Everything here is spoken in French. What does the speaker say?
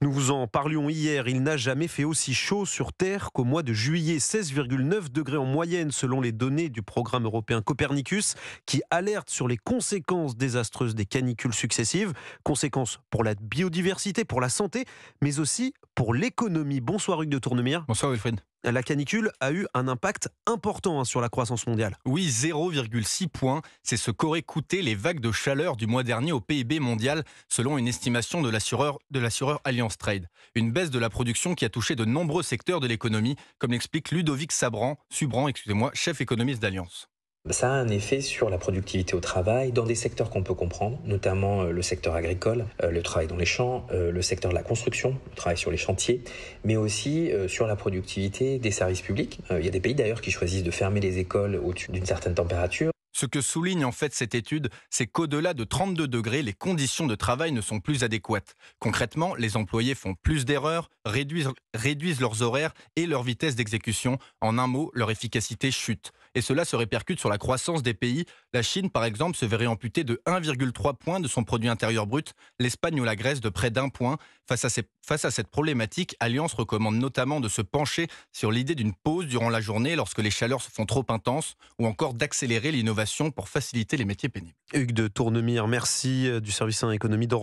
Nous vous en parlions hier, il n'a jamais fait aussi chaud sur Terre qu'au mois de juillet, 16,9 degrés en moyenne selon les données du programme européen Copernicus qui alerte sur les conséquences désastreuses des canicules successives, conséquences pour la biodiversité, pour la santé, mais aussi pour l'économie. Bonsoir Hugues de Tournemire. Bonsoir Wilfried la canicule a eu un impact important hein, sur la croissance mondiale. Oui, 0,6 points, c'est ce qu'auraient coûté les vagues de chaleur du mois dernier au PIB mondial, selon une estimation de l'assureur, Alliance Trade. Une baisse de la production qui a touché de nombreux secteurs de l'économie, comme l'explique Ludovic Sabran, Subran, excusez-moi, chef économiste d'Alliance. Ça a un effet sur la productivité au travail dans des secteurs qu'on peut comprendre, notamment euh, le secteur agricole, euh, le travail dans les champs, euh, le secteur de la construction, le travail sur les chantiers, mais aussi sur la productivité des services publics. Il y a des pays d'ailleurs qui choisissent de fermer les écoles au-dessus d'une certaine température ce que souligne en fait cette étude, c'est qu'au-delà de 32 degrés, les conditions de travail ne sont plus adéquates. Concrètement, les employés font plus d'erreurs, réduisent, leurs horaires et leur vitesse d'exécution. En un mot, leur efficacité chute. Et cela se répercute sur la croissance des pays. La Chine, par exemple, se verrait amputée de 1,3 point de son produit intérieur brut, l'Espagne ou la Grèce de près d'un point. Face à, face à cette problématique, Alliance recommande notamment de se pencher sur l'idée d'une pause durant la journée lorsque les chaleurs se font trop intenses ou encore d'accélérer l'innovation pour faciliter les métiers pénibles. Hugues de Tournemire, merci euh, du service en économie d'Europe.